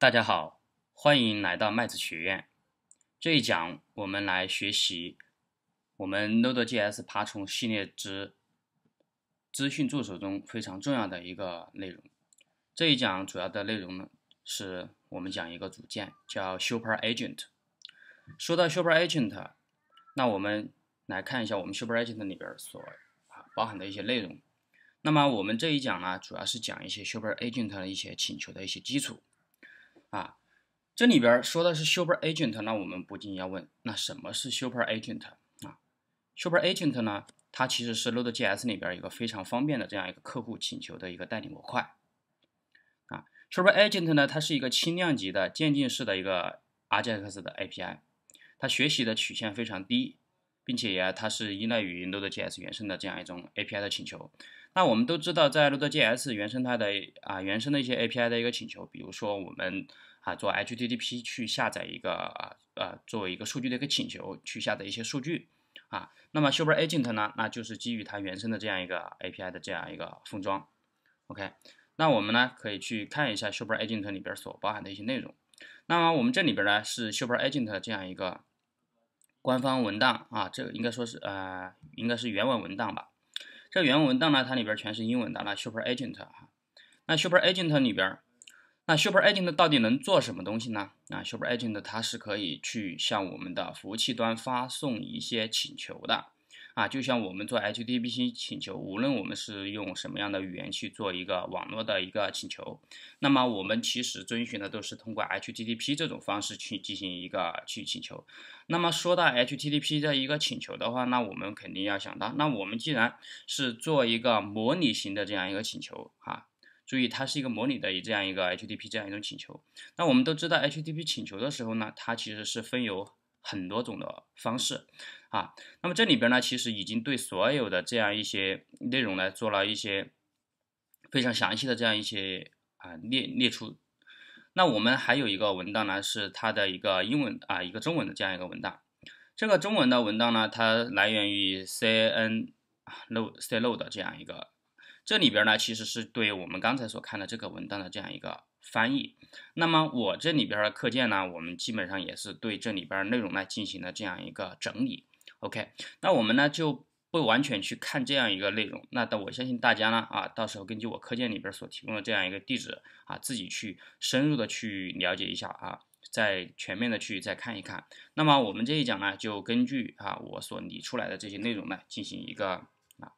大家好，欢迎来到麦子学院。这一讲我们来学习我们 Node.js 爬虫系列之资讯助手中非常重要的一个内容。这一讲主要的内容呢，是我们讲一个组件叫 Super Agent。说到 Super Agent，那我们来看一下我们 Super Agent 里边所包含的一些内容。那么我们这一讲呢，主要是讲一些 Super Agent 的一些请求的一些基础。啊，这里边说的是 super agent，那我们不禁要问，那什么是 super agent 啊？super agent 呢？它其实是 Node.js 里边一个非常方便的这样一个客户请求的一个代理模块。啊，super agent 呢，它是一个轻量级的渐进式的一个 Ajax 的 API，它学习的曲线非常低。并且啊，它是依赖于 Node.js 原生的这样一种 API 的请求。那我们都知道，在 Node.js 原生态的啊原生的一些 API 的一个请求，比如说我们啊做 HTTP 去下载一个啊呃作为一个数据的一个请求去下载一些数据啊。那么 Super Agent 呢，那就是基于它原生的这样一个 API 的这样一个封装。OK，那我们呢可以去看一下 Super Agent 里边所包含的一些内容。那么我们这里边呢是 Super Agent 这样一个。官方文档啊，这个应该说是呃，应该是原文文档吧。这原文档呢，它里边全是英文的。那 super agent 啊，那 super agent 里边，那 super agent 到底能做什么东西呢？啊，super agent 它是可以去向我们的服务器端发送一些请求的。啊，就像我们做 HTTP 请求，无论我们是用什么样的语言去做一个网络的一个请求，那么我们其实遵循的都是通过 HTTP 这种方式去进行一个去请求。那么说到 HTTP 的一个请求的话，那我们肯定要想到，那我们既然是做一个模拟型的这样一个请求，哈，注意它是一个模拟的这样一个 HTTP 这样一种请求。那我们都知道 HTTP 请求的时候呢，它其实是分由。很多种的方式啊，那么这里边呢，其实已经对所有的这样一些内容呢，做了一些非常详细的这样一些啊列列出。那我们还有一个文档呢，是它的一个英文啊，一个中文的这样一个文档。这个中文的文档呢，它来源于 C N C N 的这样一个。这里边呢，其实是对我们刚才所看的这个文档的这样一个。翻译，那么我这里边的课件呢，我们基本上也是对这里边内容呢进行了这样一个整理。OK，那我们呢就不完全去看这样一个内容，那但我相信大家呢啊，到时候根据我课件里边所提供的这样一个地址啊，自己去深入的去了解一下啊，再全面的去再看一看。那么我们这一讲呢，就根据啊我所理出来的这些内容呢进行一个啊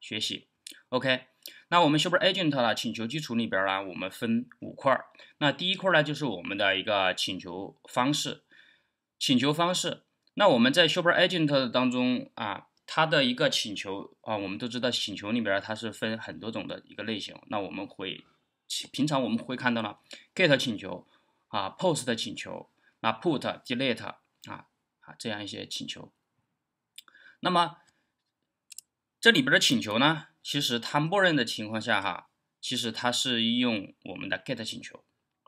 学习。OK。那我们 Super Agent 的请求基础里边呢，我们分五块。那第一块呢，就是我们的一个请求方式。请求方式。那我们在 Super Agent 当中啊，它的一个请求啊，我们都知道请求里边它是分很多种的一个类型。那我们会，平常我们会看到呢，GET 请求啊，POST 请求，那 PUT、DELETE 啊啊这样一些请求。那么这里边的请求呢？其实它默认的情况下，哈，其实它是用我们的 get 请求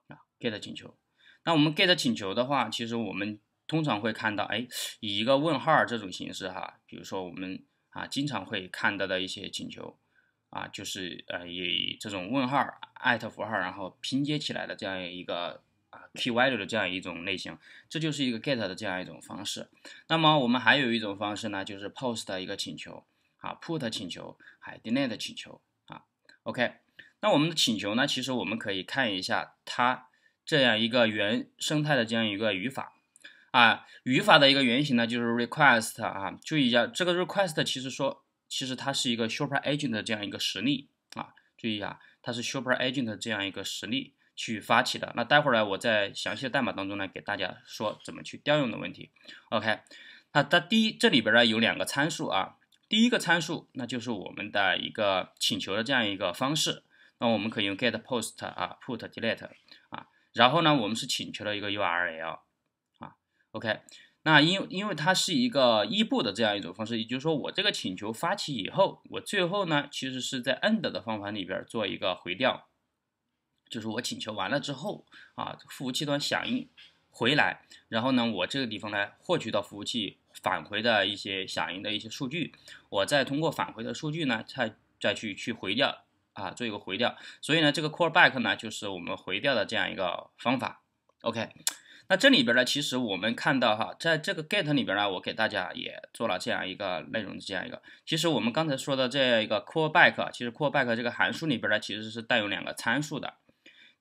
啊，get 请求。那我们 get 请求的话，其实我们通常会看到，哎，以一个问号这种形式，哈，比如说我们啊经常会看到的一些请求，啊，就是呃以这种问号艾特符号然后拼接起来的这样一个啊 key value 的这样一种类型，这就是一个 get 的这样一种方式。那么我们还有一种方式呢，就是 post 的一个请求。啊，put 请求 h d t p n e t 请求啊，OK，那我们的请求呢？其实我们可以看一下它这样一个原生态的这样一个语法啊，语法的一个原型呢就是 request 啊，注意一下这个 request，其实说其实它是一个 super agent 的这样一个实例啊，注意一下，它是 super agent 的这样一个实例去发起的。那待会儿呢，我在详细的代码当中呢给大家说怎么去调用的问题。OK，那它第一这里边呢有两个参数啊。第一个参数，那就是我们的一个请求的这样一个方式，那我们可以用 get、post、啊、put、delete、啊，然后呢，我们是请求了一个 URL，啊，OK，那因因为它是一个异步的这样一种方式，也就是说我这个请求发起以后，我最后呢，其实是在 end 的方法里边做一个回调，就是我请求完了之后，啊，服务器端响应回来，然后呢，我这个地方呢获取到服务器。返回的一些响应的一些数据，我再通过返回的数据呢，再再去去回调啊，做一个回调。所以呢，这个 c a l l back 呢，就是我们回调的这样一个方法。OK，那这里边呢，其实我们看到哈，在这个 get 里边呢，我给大家也做了这样一个内容的这样一个。其实我们刚才说的这样一个 c a l l back，其实 c a l l back 这个函数里边呢，其实是带有两个参数的。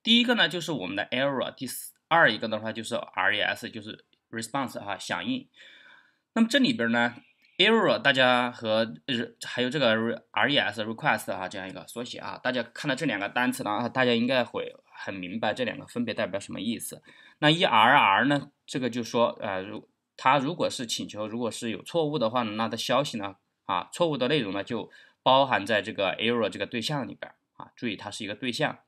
第一个呢，就是我们的 error，第二一个的话就是 res，就是 response 啊，响应。那么这里边呢，error，大家和还有这个 r e s request 啊这样一个缩写啊，大家看到这两个单词呢，大家应该会很明白这两个分别代表什么意思。那 e r r 呢，这个就说，呃，如它如果是请求，如果是有错误的话呢，那的消息呢，啊，错误的内容呢就包含在这个 error 这个对象里边啊，注意它是一个对象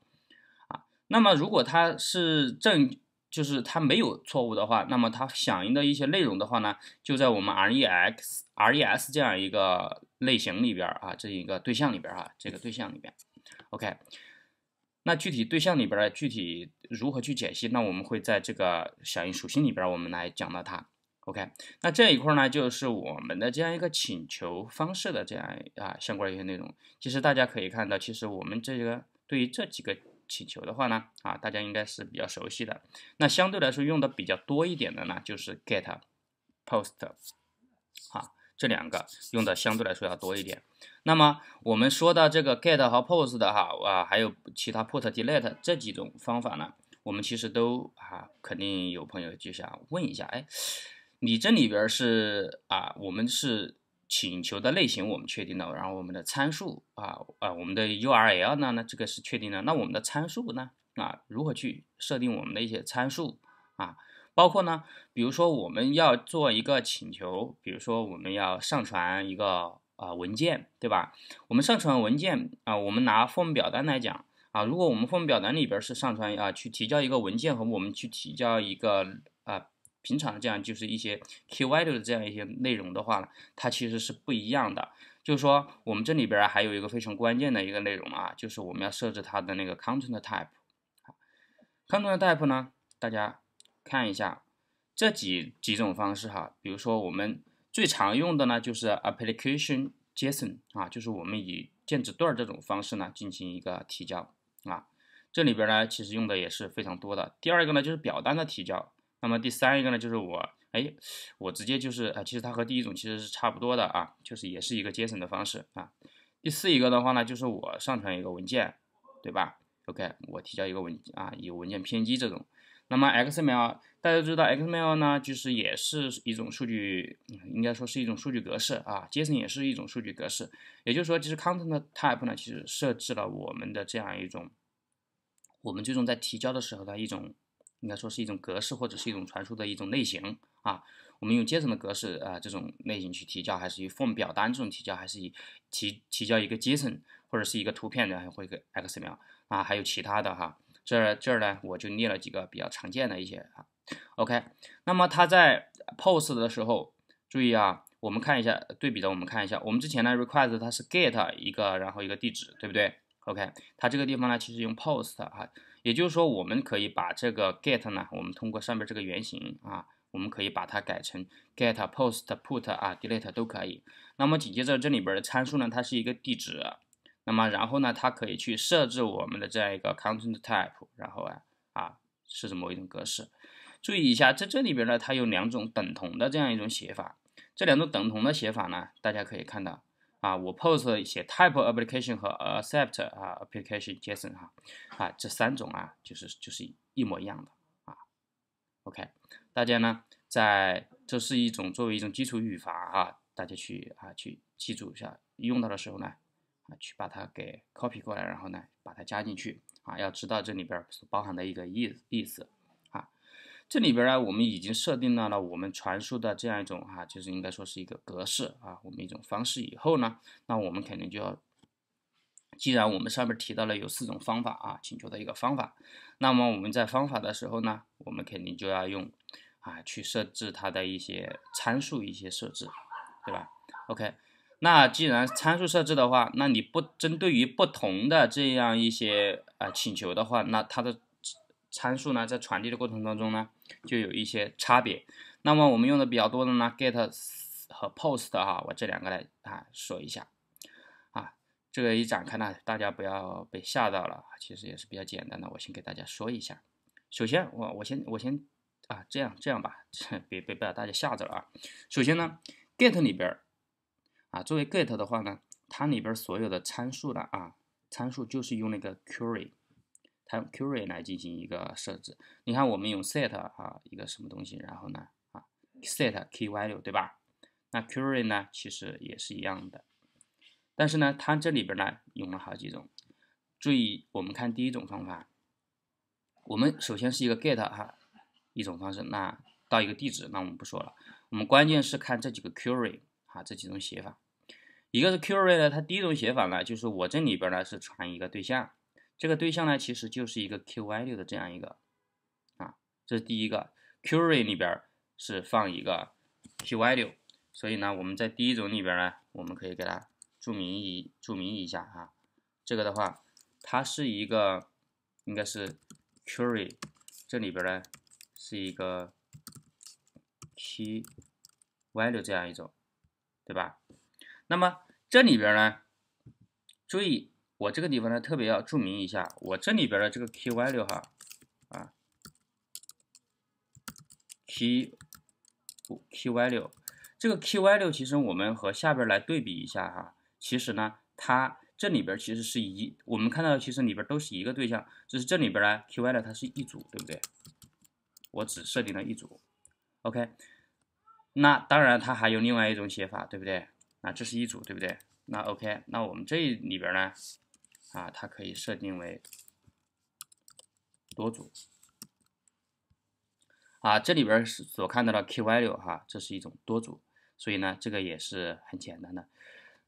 啊。那么如果它是正就是它没有错误的话，那么它响应的一些内容的话呢，就在我们 R E X R E S 这样一个类型里边啊，这一个对象里边啊，这个对象里边。OK，那具体对象里边的具体如何去解析，那我们会在这个响应属性里边我们来讲到它。OK，那这一块呢，就是我们的这样一个请求方式的这样啊相关一些内容。其实大家可以看到，其实我们这个对于这几个。请求的话呢，啊，大家应该是比较熟悉的。那相对来说用的比较多一点的呢，就是 get、post，啊，这两个用的相对来说要多一点。那么我们说到这个 get 和 post 的哈啊，还有其他 put、delete 这几种方法呢，我们其实都啊，肯定有朋友就想问一下，哎，你这里边是啊，我们是。请求的类型我们确定了，然后我们的参数啊啊，我们的 URL 呢？那这个是确定的。那我们的参数呢？啊，如何去设定我们的一些参数啊？包括呢，比如说我们要做一个请求，比如说我们要上传一个呃文件，对吧？我们上传文件啊，我们拿 form 表单来讲啊，如果我们 form 表单里边是上传啊，去提交一个文件和我们去提交一个啊。平常的这样就是一些 key value 的这样一些内容的话呢，它其实是不一样的。就是说，我们这里边还有一个非常关键的一个内容啊，就是我们要设置它的那个 content type。content type 呢，大家看一下这几几种方式哈，比如说我们最常用的呢就是 application json 啊，就是我们以键值对这种方式呢进行一个提交啊。这里边呢其实用的也是非常多的。第二个呢就是表单的提交。那么第三一个呢，就是我，哎，我直接就是啊，其实它和第一种其实是差不多的啊，就是也是一个节省的方式啊。第四一个的话呢，就是我上传一个文件，对吧？OK，我提交一个文啊，以文件偏激这种。那么 XML 大家知道 XML 呢，就是也是一种数据，应该说是一种数据格式啊。JSON 也是一种数据格式，也就是说，其实 Content-Type 呢，其实设置了我们的这样一种，我们最终在提交的时候的一种。应该说是一种格式或者是一种传输的一种类型啊，我们用 JSON 的格式啊这种类型去提交，还是以 form 表单这种提交，还是以提提交一个 JSON 或者是一个图片的，还会个 XML 啊，还有其他的哈，这这儿呢我就列了几个比较常见的一些啊，OK，那么它在 POST 的时候注意啊，我们看一下对比的，我们看一下，我们之前呢 request 它是 GET 一个然后一个地址对不对？OK，它这个地方呢其实用 POST 啊。也就是说，我们可以把这个 get 呢，我们通过上面这个原型啊，我们可以把它改成 get、post、put 啊、delete 都可以。那么紧接着这里边的参数呢，它是一个地址。那么然后呢，它可以去设置我们的这样一个 content type，然后啊啊设置某一种格式。注意一下，在这里边呢，它有两种等同的这样一种写法。这两种等同的写法呢，大家可以看到。啊，我 post 些 type application 和 accept 啊，application json 哈，啊这三种啊，就是就是一模一样的啊。OK，大家呢在这是一种作为一种基础语法啊，大家去啊去记住一下，用到的时候呢啊去把它给 copy 过来，然后呢把它加进去啊，要知道这里边所包含的一个意意思。这里边呢，我们已经设定到了我们传输的这样一种啊，就是应该说是一个格式啊，我们一种方式以后呢，那我们肯定就要，既然我们上面提到了有四种方法啊，请求的一个方法，那么我们在方法的时候呢，我们肯定就要用啊去设置它的一些参数、一些设置，对吧？OK，那既然参数设置的话，那你不针对于不同的这样一些啊请求的话，那它的。参数呢，在传递的过程当中呢，就有一些差别。那么我们用的比较多的呢，get 和 post 哈，我这两个来啊说一下。啊，这个一展开呢，大家不要被吓到了，其实也是比较简单的。我先给大家说一下。首先，我我先我先啊这样这样吧，别别把大家吓着了啊。首先呢，get 里边啊，作为 get 的话呢，它里边所有的参数的啊参数就是用那个 query。它用 q u e r y 来进行一个设置。你看，我们用 set 啊，一个什么东西，然后呢，啊，set key value，对吧？那 q u e r y 呢，其实也是一样的。但是呢，它这里边呢用了好几种。注意，我们看第一种方法，我们首先是一个 get 哈，一种方式。那到一个地址，那我们不说了。我们关键是看这几个 q u e r y 啊，这几种写法。一个是 q u e r y 呢，它第一种写法呢，就是我这里边呢是传一个对象。这个对象呢，其实就是一个 QValue 的这样一个啊，这是第一个 Curry 里边是放一个 QValue，所以呢，我们在第一种里边呢，我们可以给它注明一注明一下啊，这个的话，它是一个应该是 Curry，这里边呢是一个 QValue 这样一种，对吧？那么这里边呢，注意。我这个地方呢特别要注明一下，我这里边的这个 key value 哈啊，key key value 这个 key value 其实我们和下边来对比一下哈，其实呢它这里边其实是一我们看到的其实里边都是一个对象，只是这里边呢 key value 它是一组，对不对？我只设定了一组，OK。那当然它还有另外一种写法，对不对？那这是一组，对不对？那 OK，那我们这里边呢？啊，它可以设定为多组啊，这里边是所看到的 K value 哈，这是一种多组，所以呢，这个也是很简单的。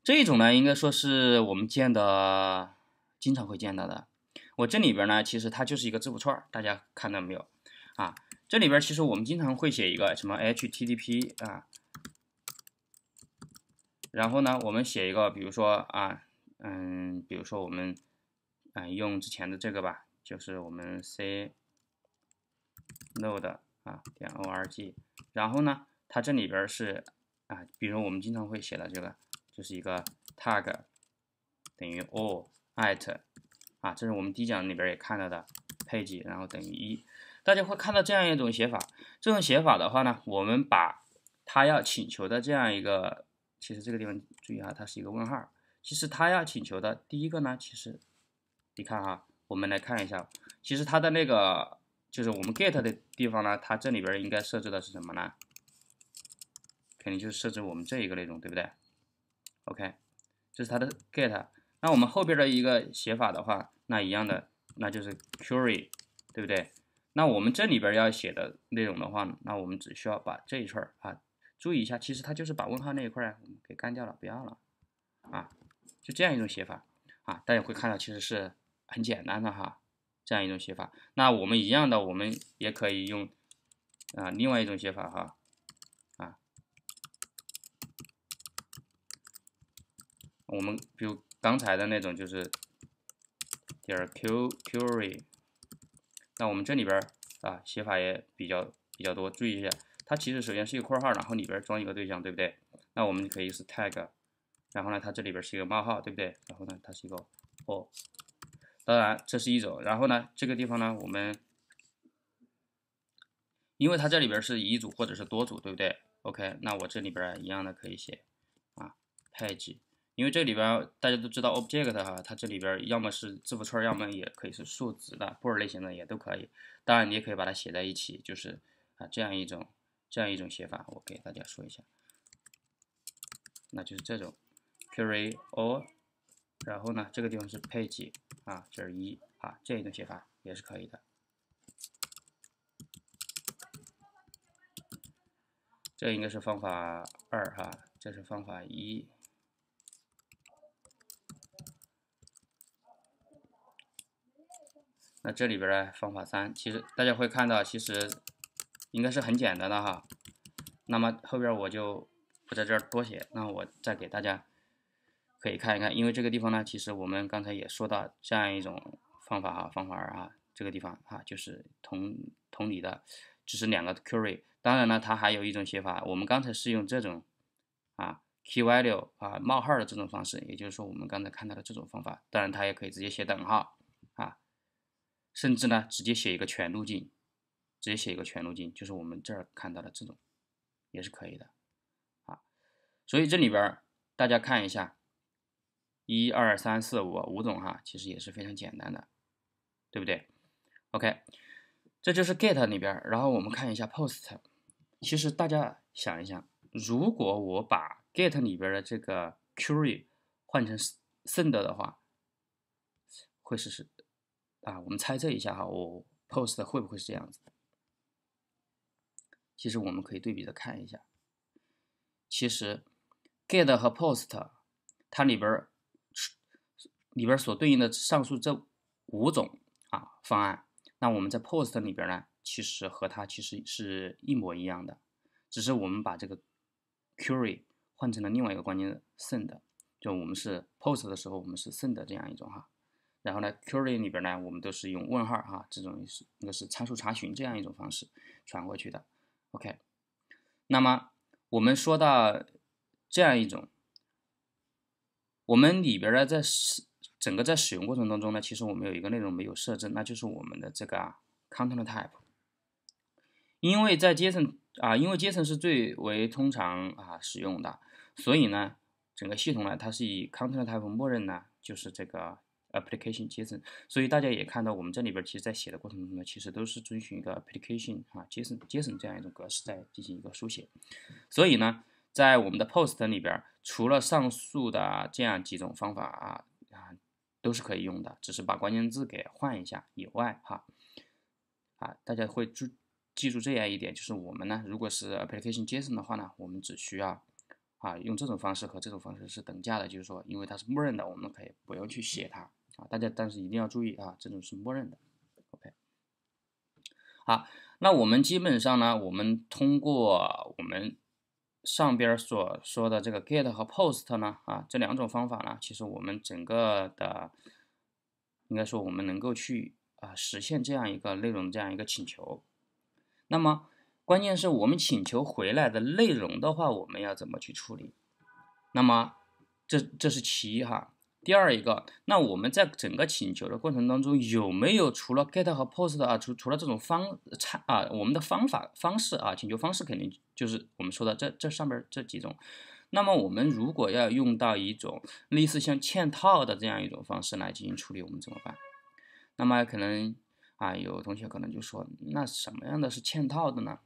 这一种呢，应该说是我们见的经常会见到的。我这里边呢，其实它就是一个字符串，大家看到没有？啊，这里边其实我们经常会写一个什么 HTTP 啊，然后呢，我们写一个比如说啊。嗯，比如说我们，嗯，用之前的这个吧，就是我们 c node 啊点 org，然后呢，它这里边是啊，比如我们经常会写的这个，就是一个 tag 等于 all at 啊，这是我们第一讲里边也看到的 page，然后等于一。大家会看到这样一种写法，这种写法的话呢，我们把它要请求的这样一个，其实这个地方注意啊，它是一个问号。其实他要请求的第一个呢，其实你看哈，我们来看一下，其实他的那个就是我们 get 的地方呢，它这里边应该设置的是什么呢？肯定就是设置我们这一个内容，对不对？OK，这是它的 get。那我们后边的一个写法的话，那一样的，那就是 query，对不对？那我们这里边要写的内容的话，那我们只需要把这一串啊，注意一下，其实它就是把问号那一块我们给干掉了，不要了啊。就这样一种写法啊，大家会看到其实是很简单的哈，这样一种写法。那我们一样的，我们也可以用啊，另外一种写法哈啊。我们比如刚才的那种就是点 q query，那我们这里边啊写法也比较比较多，注意一下，它其实首先是一个括号，然后里边装一个对象，对不对？那我们可以是 tag。然后呢，它这里边是一个冒号，对不对？然后呢，它是一个 o 当然，这是一种。然后呢，这个地方呢，我们，因为它这里边是一组或者是多组，对不对？OK，那我这里边一样的可以写啊，page，因为这里边大家都知道 object 哈，它这里边要么是字符串，要么也可以是数值的，布尔类型的也都可以。当然，你也可以把它写在一起，就是啊这样一种这样一种写法，我给大家说一下，那就是这种。query all，然后呢，这个地方是 page 啊，这是一啊，这一写法也是可以的。这应该是方法二哈，这是方法一。那这里边呢，方法三，其实大家会看到，其实应该是很简单的哈。那么后边我就不在这儿多写，那我再给大家。可以看一看，因为这个地方呢，其实我们刚才也说到这样一种方法啊，方法二啊，这个地方啊，就是同同理的，只是两个 q u r r y 当然呢，它还有一种写法，我们刚才是用这种啊 key value 啊冒号的这种方式，也就是说我们刚才看到的这种方法。当然，它也可以直接写等号啊，甚至呢，直接写一个全路径，直接写一个全路径，就是我们这儿看到的这种，也是可以的啊。所以这里边大家看一下。一二三四五五种哈，其实也是非常简单的，对不对？OK，这就是 GET 里边然后我们看一下 POST。其实大家想一想，如果我把 GET 里边的这个 query 换成 send 的话，会是是啊？我们猜测一下哈，我 POST 会不会是这样子？其实我们可以对比着看一下。其实 GET 和 POST 它里边里边所对应的上述这五种啊方案，那我们在 POST 里边呢，其实和它其实是一模一样的，只是我们把这个 query 换成了另外一个关键字 send，就我们是 POST 的时候我们是 send 的这样一种哈，然后呢 query 里边呢我们都是用问号哈这种是应那是参数查询这样一种方式传过去的。OK，那么我们说到这样一种，我们里边的这是。整个在使用过程当中呢，其实我们有一个内容没有设置，那就是我们的这个 content type，因为在 JSON 啊，因为 JSON 是最为通常啊使用的，所以呢，整个系统呢，它是以 content type 默认呢就是这个 application JSON，所以大家也看到我们这里边其实，在写的过程中呢，其实都是遵循一个 application 啊 JSON JSON 这样一种格式在进行一个书写，所以呢，在我们的 POST 里边，除了上述的这样几种方法啊。都是可以用的，只是把关键字给换一下以外哈，啊，大家会注记住这样一点，就是我们呢，如果是 application JSON 的话呢，我们只需要啊用这种方式和这种方式是等价的，就是说，因为它是默认的，我们可以不用去写它啊。大家但是一定要注意啊，这种是默认的。OK，好，那我们基本上呢，我们通过我们。上边所说的这个 GET 和 POST 呢，啊，这两种方法呢，其实我们整个的，应该说我们能够去啊实现这样一个内容这样一个请求。那么关键是我们请求回来的内容的话，我们要怎么去处理？那么这这是其一哈。第二一个，那我们在整个请求的过程当中有没有除了 GET 和 POST 啊，除除了这种方差啊，我们的方法方式啊，请求方式肯定就是我们说的这这上面这几种。那么我们如果要用到一种类似像嵌套的这样一种方式来进行处理，我们怎么办？那么可能啊，有同学可能就说，那什么样的是嵌套的呢？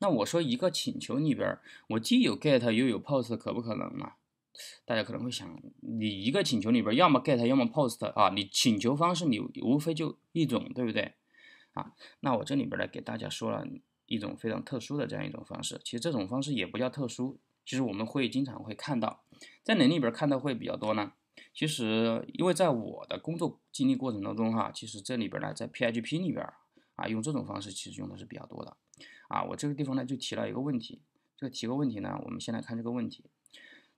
那我说一个请求里边，我既有 GET 又有 POST，可不可能呢？大家可能会想，你一个请求里边要么 GET 要么 POST 啊，你请求方式你无非就一种，对不对？啊，那我这里边呢给大家说了一种非常特殊的这样一种方式，其实这种方式也不叫特殊，其实我们会经常会看到，在哪里边看到会比较多呢？其实因为在我的工作经历过程当中哈，其实这里边呢在 PHP 里边啊用这种方式其实用的是比较多的，啊，我这个地方呢就提了一个问题，这个提个问题呢，我们先来看这个问题。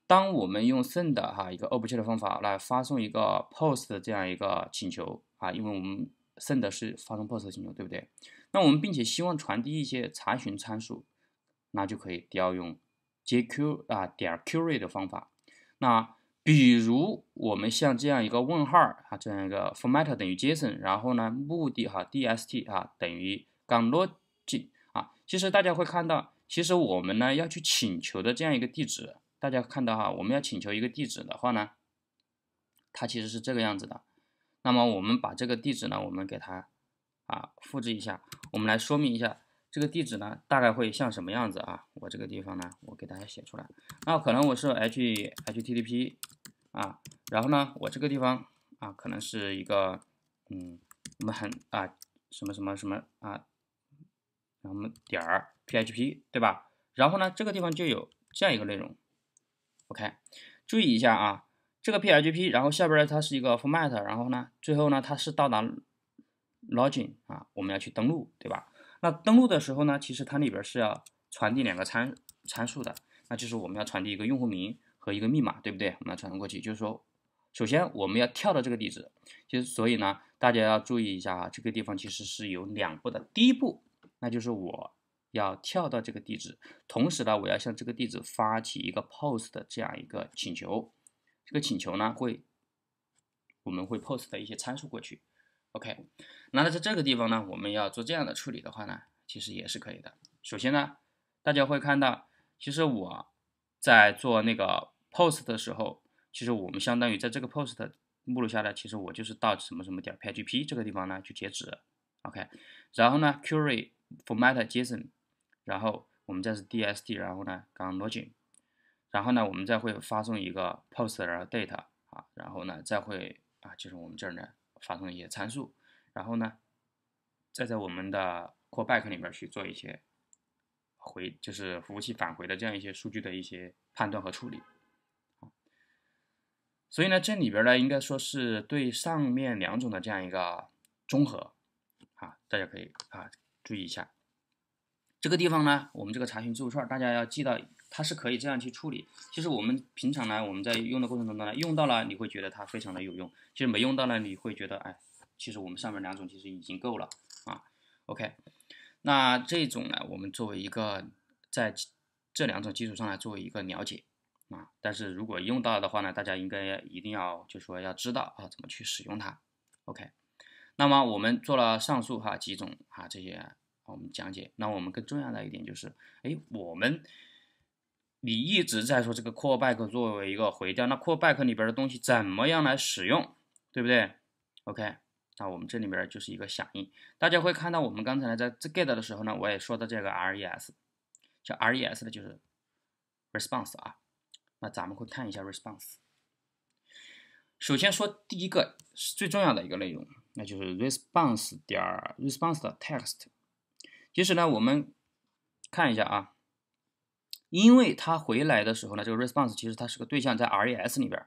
当我们用 send 的哈一个 object 的方法来发送一个 post 的这样一个请求啊，因为我们 send 是发送 post 的请求，对不对？那我们并且希望传递一些查询参数，那就可以调用 jq 啊点 query 的方法。那比如我们像这样一个问号啊这样一个 format 等于 json，然后呢目的哈 dst 啊等于 g n l o g i c 啊，其实大家会看到，其实我们呢要去请求的这样一个地址。大家看到哈，我们要请求一个地址的话呢，它其实是这个样子的。那么我们把这个地址呢，我们给它啊复制一下，我们来说明一下这个地址呢大概会像什么样子啊？我这个地方呢，我给大家写出来。那可能我是 H H T T P 啊，然后呢，我这个地方啊可能是一个嗯，我们很啊什么什么什么啊，然后点儿 P H P 对吧？然后呢，这个地方就有这样一个内容。OK，注意一下啊，这个 PHP，然后下边呢它是一个 format，然后呢最后呢它是到达 login 啊，我们要去登录，对吧？那登录的时候呢，其实它里边是要传递两个参参数的，那就是我们要传递一个用户名和一个密码，对不对？我们要传送过去，就是说，首先我们要跳到这个地址，其实所以呢大家要注意一下啊，这个地方其实是有两步的，第一步那就是我。要跳到这个地址，同时呢，我要向这个地址发起一个 POST 的这样一个请求，这个请求呢会，我们会 POST 的一些参数过去。OK，那那在这个地方呢，我们要做这样的处理的话呢，其实也是可以的。首先呢，大家会看到，其实我在做那个 POST 的时候，其实我们相当于在这个 POST 目录下呢，其实我就是到什么什么点 PHP 这个地方呢就截止。OK，然后呢，Query Format JSON。然后我们再是 d s d 然后呢刚 login，然后呢我们再会发送一个 post，e r data 啊，然后呢再会啊，就是我们这儿呢发送一些参数，然后呢再在我们的 callback 里面去做一些回，就是服务器返回的这样一些数据的一些判断和处理。所以呢这里边呢应该说是对上面两种的这样一个综合啊，大家可以啊注意一下。这个地方呢，我们这个查询字符串，大家要记到，它是可以这样去处理。其实我们平常呢，我们在用的过程当中呢，用到了你会觉得它非常的有用。其实没用到呢，你会觉得哎，其实我们上面两种其实已经够了啊。OK，那这种呢，我们作为一个在这两种基础上呢，作为一个了解啊。但是如果用到的话呢，大家应该一定要就说要知道啊怎么去使用它。OK，那么我们做了上述哈几种哈这些。我们讲解，那我们更重要的一点就是，哎，我们你一直在说这个 callback 作为一个回调，那 callback 里边的东西怎么样来使用，对不对？OK，那我们这里面就是一个响应。大家会看到，我们刚才呢在 get 的时候呢，我也说到这个 res，叫 res 的就是 response 啊。那咱们会看一下 response。首先说第一个是最重要的一个内容，那就是 response 点 response 的 text。其实呢，我们看一下啊，因为它回来的时候呢，这个 response 其实它是个对象在 res 里边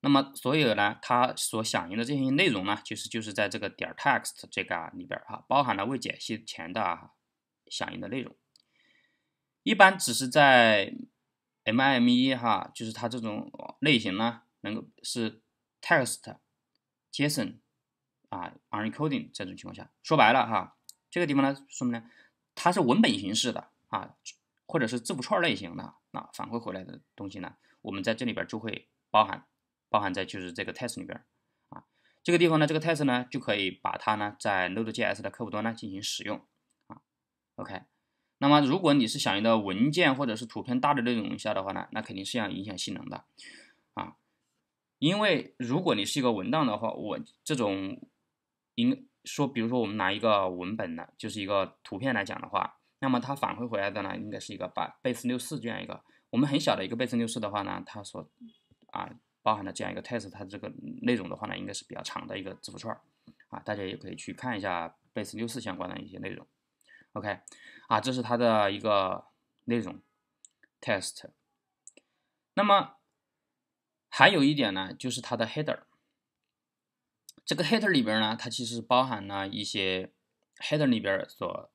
那么所以呢，它所响应的这些内容呢，其实就是在这个点 text 这个里边哈，啊，包含了未解析前的响应的内容。一般只是在 MIME 哈，就是它这种类型呢，能够是 text、JSON 啊 unencoding 这种情况下，说白了哈。这个地方呢，说明呢，它是文本形式的啊，或者是字符串类型的啊，反馈回来的东西呢，我们在这里边就会包含，包含在就是这个 t e s t 里边啊。这个地方呢，这个 t e s t 呢，就可以把它呢，在 Node.js 的客户端呢进行使用啊。OK，那么如果你是响应的文件或者是图片大的内容下的话呢，那肯定是要影响性能的啊。因为如果你是一个文档的话，我这种应说，比如说我们拿一个文本的，就是一个图片来讲的话，那么它返回回来的呢，应该是一个把 b a s e 六四这样一个，我们很小的一个 b a s e 六四的话呢，它所啊包含的这样一个 test，它这个内容的话呢，应该是比较长的一个字符串，啊，大家也可以去看一下 b a s e 六四相关的一些内容。OK，啊，这是它的一个内容，test。那么还有一点呢，就是它的 header。这个 header 里边呢，它其实包含了一些 header 里边所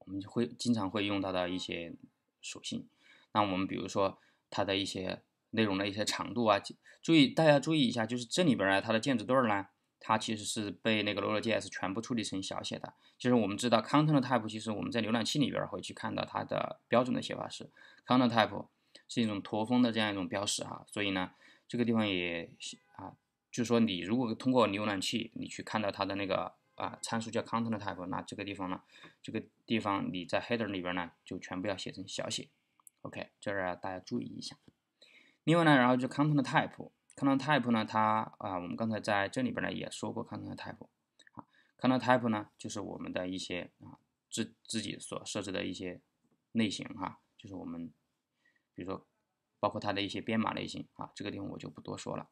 我们就会经常会用到的一些属性。那我们比如说它的一些内容的一些长度啊，注意大家注意一下，就是这里边呢它的键值对呢，它其实是被那个 l o w e r s 全部处理成小写的。就是我们知道 content type，其实我们在浏览器里边会去看到它的标准的写法是 content type 是一种驼峰的这样一种标识哈，所以呢这个地方也。就是说，你如果通过浏览器，你去看到它的那个啊参数叫 content type，那这个地方呢，这个地方你在 header 里边呢，就全部要写成小写。OK，这儿大家注意一下。另外呢，然后就 content type，content type 呢，它啊，我们刚才在这里边呢也说过 content type，啊，content type 呢，就是我们的一些啊自自己所设置的一些类型哈，就是我们比如说包括它的一些编码类型啊，这个地方我就不多说了。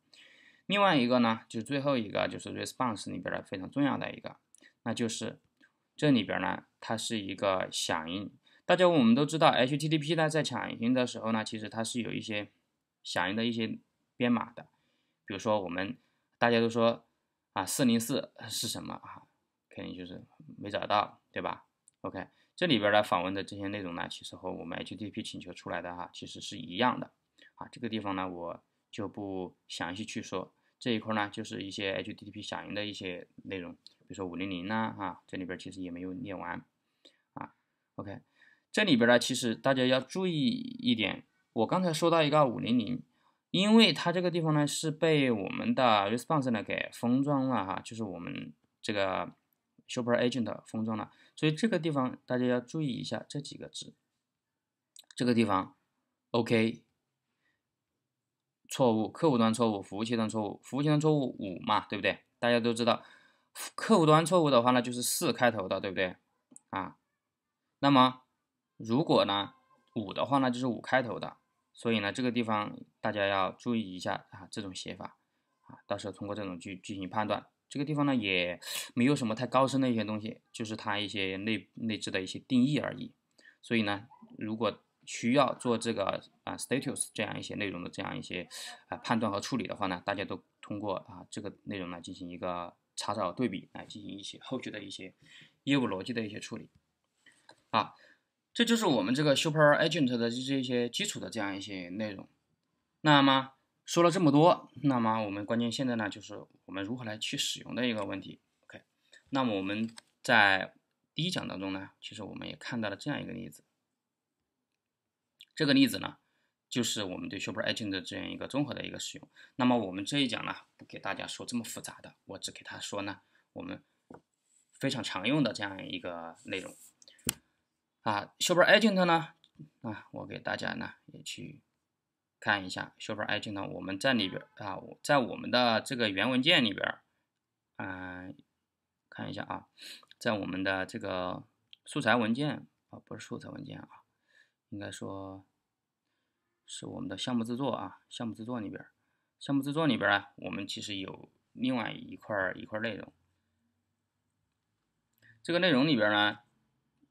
另外一个呢，就是最后一个，就是 response 里边的非常重要的一个，那就是这里边呢，它是一个响应。大家我们都知道，HTTP 呢在响应的时候呢，其实它是有一些响应的一些编码的。比如说我们大家都说啊，404是什么啊？肯定就是没找到，对吧？OK，这里边的访问的这些内容呢，其实和我们 HTTP 请求出来的哈，其实是一样的。啊，这个地方呢，我。就不详细去说这一块呢，就是一些 HTTP 响应的一些内容，比如说500呢，哈，这里边其实也没有列完，啊，OK，这里边呢其实大家要注意一点，我刚才说到一个500，因为它这个地方呢是被我们的 response 呢给封装了哈，就是我们这个 super agent 封装了，所以这个地方大家要注意一下这几个字，这个地方 OK。错误，客户端错误，服务器端错误，服务器端错误五嘛，对不对？大家都知道，客户端错误的话呢，就是四开头的，对不对？啊，那么如果呢五的话呢，就是五开头的，所以呢这个地方大家要注意一下啊，这种写法啊，到时候通过这种去进行判断。这个地方呢也没有什么太高深的一些东西，就是它一些内内置的一些定义而已。所以呢，如果需要做这个啊 status 这样一些内容的这样一些啊判断和处理的话呢，大家都通过啊这个内容来进行一个查找对比，来进行一些后续的一些业务逻辑的一些处理啊，这就是我们这个 super agent 的这这些基础的这样一些内容。那么说了这么多，那么我们关键现在呢，就是我们如何来去使用的一个问题。OK，那么我们在第一讲当中呢，其实我们也看到了这样一个例子。这个例子呢，就是我们对 Super Agent 的这样一个综合的一个使用。那么我们这一讲呢，不给大家说这么复杂的，我只给他说呢，我们非常常用的这样一个内容。啊，Super Agent 呢，啊，我给大家呢也去看一下 Super Agent。我们在里边啊，我在我们的这个源文件里边，嗯，看一下啊，在我们的这个素材文件啊，不是素材文件啊。应该说是我们的项目制作啊，项目制作里边，项目制作里边呢，我们其实有另外一块一块内容。这个内容里边呢，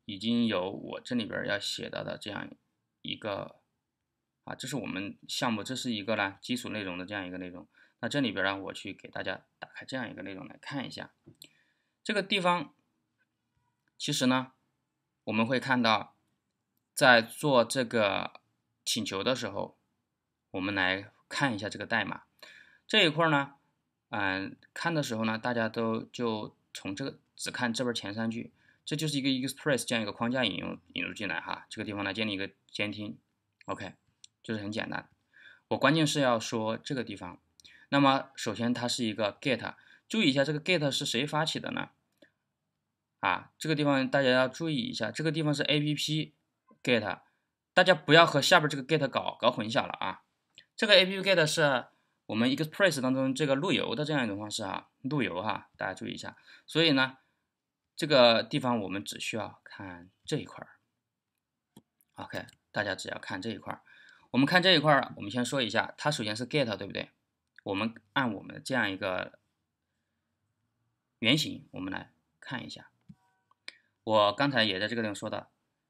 已经有我这里边要写到的这样一个啊，这是我们项目，这是一个呢基础内容的这样一个内容。那这里边呢，我去给大家打开这样一个内容来看一下。这个地方其实呢，我们会看到。在做这个请求的时候，我们来看一下这个代码这一块儿呢，嗯，看的时候呢，大家都就从这个只看这边前三句，这就是一个 Express 这样一个框架引用引入进来哈，这个地方呢建立一个监听，OK，就是很简单。我关键是要说这个地方，那么首先它是一个 GET，注意一下这个 GET 是谁发起的呢？啊，这个地方大家要注意一下，这个地方是 APP。get，大家不要和下边这个 get 搞搞混淆了啊！这个 a p p get 是我们 express 当中这个路由的这样一种方式啊，路由哈，大家注意一下。所以呢，这个地方我们只需要看这一块儿。OK，大家只要看这一块儿。我们看这一块儿，我们先说一下，它首先是 get，对不对？我们按我们这样一个圆形，我们来看一下。我刚才也在这个地方说的，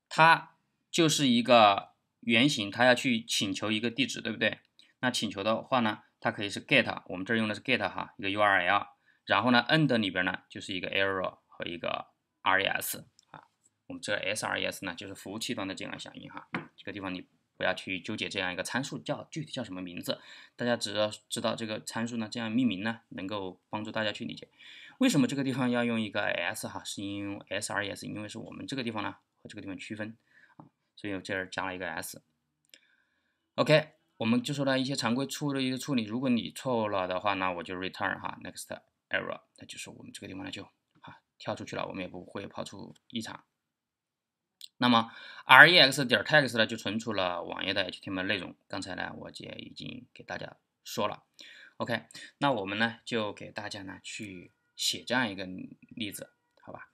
它。就是一个原型，它要去请求一个地址，对不对？那请求的话呢，它可以是 GET，我们这儿用的是 GET 哈，一个 URL。然后呢，end 里边呢就是一个 error 和一个 RES 啊。我们这 SRES 呢，就是服务器端的健康响应哈。这个地方你不要去纠结这样一个参数叫具体叫什么名字，大家只要知道这个参数呢这样命名呢，能够帮助大家去理解为什么这个地方要用一个 S 哈，是因为 SRES，因为是我们这个地方呢和这个地方区分。最后这儿加了一个 s，OK，我们就说呢一些常规错误的一个处理。如果你错误了的话，那我就 return 哈 next error，那就是我们这个地方呢就啊跳出去了，我们也不会跑出异常。那么 re x 点 text 呢就存储了网页的 html 内容。刚才呢我也已经给大家说了，OK，那我们呢就给大家呢去写这样一个例子，好吧？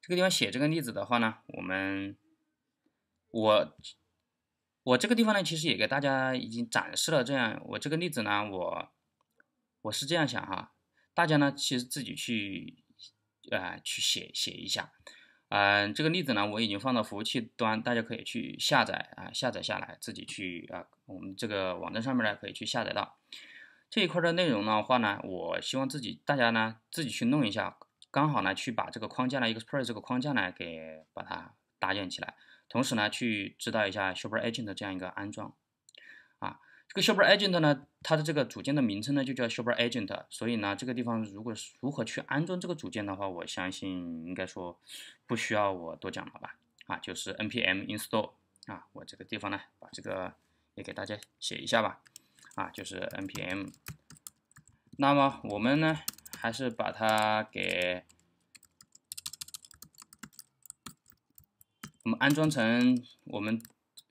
这个地方写这个例子的话呢，我们。我我这个地方呢，其实也给大家已经展示了这样，我这个例子呢，我我是这样想哈，大家呢其实自己去啊去写写一下，嗯，这个例子呢我已经放到服务器端，大家可以去下载啊下载下来，自己去啊，我们这个网站上面呢可以去下载到这一块的内容的话呢，我希望自己大家呢自己去弄一下，刚好呢去把这个框架呢，express 这个框架呢给把它搭建起来。同时呢，去知道一下 super agent 的这样一个安装，啊，这个 super agent 呢，它的这个组件的名称呢就叫 super agent，所以呢，这个地方如果如何去安装这个组件的话，我相信应该说不需要我多讲了吧，啊，就是 npm install，啊，我这个地方呢，把这个也给大家写一下吧，啊，就是 npm，那么我们呢，还是把它给。我们安装成我们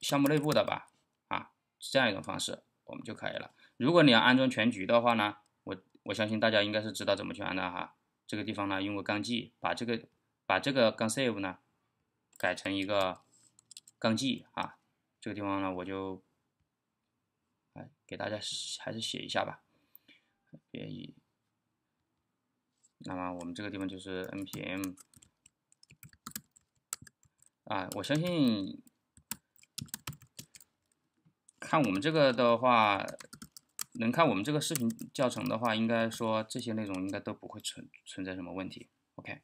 项目内部的吧，啊，这样一种方式我们就可以了。如果你要安装全局的话呢，我我相信大家应该是知道怎么去安的哈。这个地方呢，用个杠 G 把这个把这个杠 save 呢改成一个杠 G 啊。这个地方呢，我就哎给大家还是写一下吧。别以。那么我们这个地方就是 npm。啊，我相信看我们这个的话，能看我们这个视频教程的话，应该说这些内容应该都不会存存在什么问题。OK，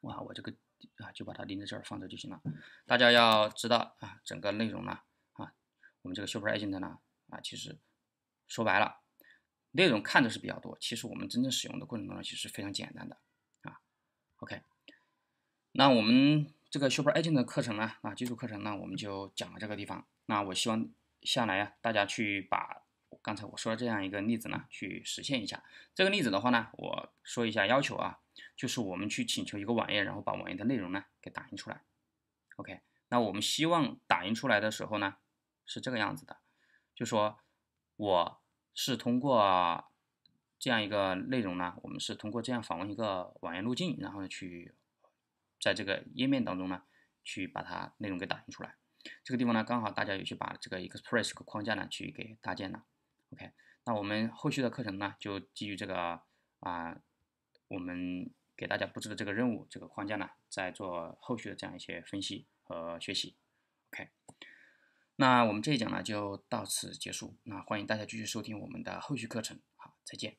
哇，我这个啊就把它拎在这儿放着就行了。大家要知道啊，整个内容呢啊，我们这个 Super agent 呢啊，其实说白了，内容看的是比较多，其实我们真正使用的过程当中其实非常简单的啊。OK，那我们。这个 Super Agent 的课程呢，啊，基础课程呢，我们就讲了这个地方。那我希望下来呀，大家去把刚才我说的这样一个例子呢，去实现一下。这个例子的话呢，我说一下要求啊，就是我们去请求一个网页，然后把网页的内容呢，给打印出来。OK，那我们希望打印出来的时候呢，是这个样子的，就说我是通过这样一个内容呢，我们是通过这样访问一个网页路径，然后呢去。在这个页面当中呢，去把它内容给打印出来。这个地方呢，刚好大家也去把这个 Express 这个框架呢去给搭建了。OK，那我们后续的课程呢，就基于这个啊，我们给大家布置的这个任务，这个框架呢，再做后续的这样一些分析和学习。OK，那我们这一讲呢就到此结束。那欢迎大家继续收听我们的后续课程。好，再见。